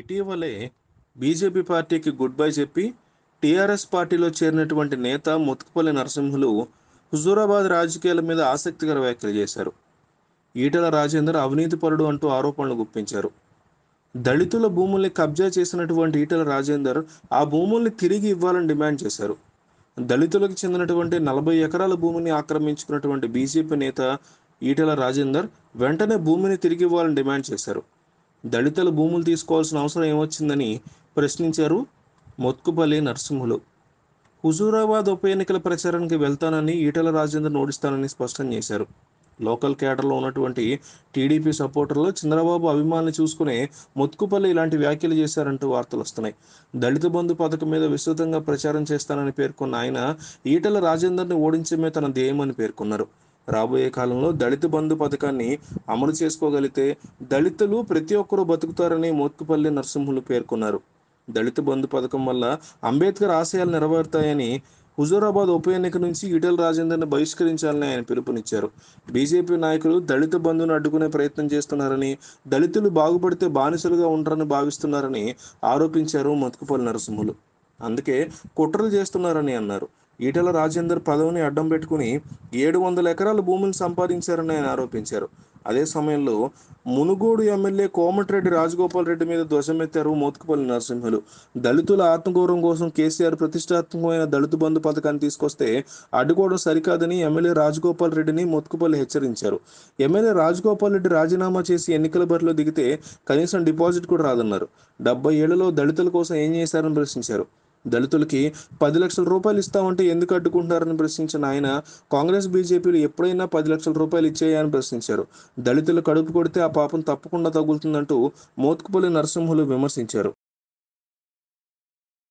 ఇటీవలే బీజేపీ పార్టీకి good bye చెప్పి టీఆర్ఎస్ పార్టీలో చేరినటువంటి నేత ముత్తుకుపల్లి నరసింహులు హుజూరాబాద్ రాజకీయాల మీద ఆసక్తికర వ్యాఖ్యలు చేశారు ఈటల రాజేందర్ అవినీతి పరుడు అంటూ ఆరోపణలు గుప్పించారు దళితుల భూముల్ని కబ్జా చేసినటువంటి ఈటల రాజేందర్ ఆ భూముల్ని తిరిగి ఇవ్వాలని డిమాండ్ చేశారు దళితులకు చెందినటువంటి నలభై ఎకరాల భూమిని ఆక్రమించుకున్నటువంటి బీజేపీ నేత ఈటల రాజేందర్ వెంటనే భూమిని తిరిగి ఇవ్వాలని డిమాండ్ చేశారు దళితుల భూములు తీసుకోవాల్సిన అవసరం ఏమొచ్చిందని ప్రశ్నించారు మొత్కుపల్లి నరసింహులు హుజూరాబాద్ ఉప ఎన్నికల ప్రచారానికి వెళ్తానని ఈటల రాజేందర్ నోడిస్తానని స్పష్టం చేశారు లోకల్ కేటర్లో ఉన్నటువంటి టీడీపీ సపోర్టర్లు చంద్రబాబు అభిమానులు చూసుకునే మొత్కుపల్లి ఇలాంటి వ్యాఖ్యలు చేశారంటూ వార్తలు వస్తున్నాయి దళిత బంధు పథకం మీద విస్తృతంగా ప్రచారం చేస్తానని పేర్కొన్న ఆయన ఈటల రాజేందర్ని ఓడించమే తన ధ్యేయమని పేర్కొన్నారు రాబోయే కాలంలో దళిత బంధు పథకాన్ని అమలు చేసుకోగలిగితే దళితులు ప్రతి ఒక్కరూ బతుకుతారని మోత్కుపల్లి నరసింహులు పేర్కొన్నారు దళిత బంధు పథకం వల్ల అంబేద్కర్ ఆశయాలు నెరవేరుతాయని హుజూరాబాద్ ఉప ఎన్నిక నుంచి ఈటల రాజేందర్ని బహిష్కరించాలని ఆయన పిలుపునిచ్చారు బీజేపీ నాయకులు దళిత బంధువును అడ్డుకునే ప్రయత్నం చేస్తున్నారని దళితులు బాగుపడితే బానిసలుగా ఉంటారని భావిస్తున్నారని ఆరోపించారు మతుకుపల్లి నరసింహులు అందుకే కుట్రలు చేస్తున్నారని అన్నారు ఈటల రాజేందర్ పదవిని అడ్డం పెట్టుకుని ఏడు వందల ఎకరాల భూమిని సంపాదించారని ఆయన ఆరోపించారు అదే సమయంలో మునుగోడు ఎమ్మెల్యే కోమటిరెడ్డి రాజగోపాల్ రెడ్డి మీద ధ్వజమెత్తారు మోత్కుపల్లి నరసింహులు దళితుల ఆత్మగౌరవం కోసం కేసీఆర్ ప్రతిష్టాత్మకమైన దళిత బంధు పథకాన్ని తీసుకొస్తే అడ్డుకోవడం సరికాదని ఎమ్మెల్యే రాజగోపాల్ రెడ్డిని మోత్కుపల్లి హెచ్చరించారు ఎమ్మెల్యే రాజగోపాల్ రెడ్డి రాజీనామా చేసి ఎన్నికల బరిలో దిగితే కనీసం డిపాజిట్ కూడా రాదన్నారు డెబ్బై ఏళ్లలో దళితుల కోసం ఏం చేశారని ప్రశ్నించారు దళితులకి పది లక్షల రూపాయలు ఇస్తామంటే ఎందుకు అడ్డుకుంటున్నారని ప్రశ్నించిన ఆయన కాంగ్రెస్ బీజేపీలు ఎప్పుడైనా పది లక్షల రూపాయలు ఇచ్చేయని ప్రశ్నించారు దళితులు కడుపు కొడితే ఆ పాపం తప్పకుండా తగులుతుందంటూ మోత్కుపల్లి నరసింహులు విమర్శించారు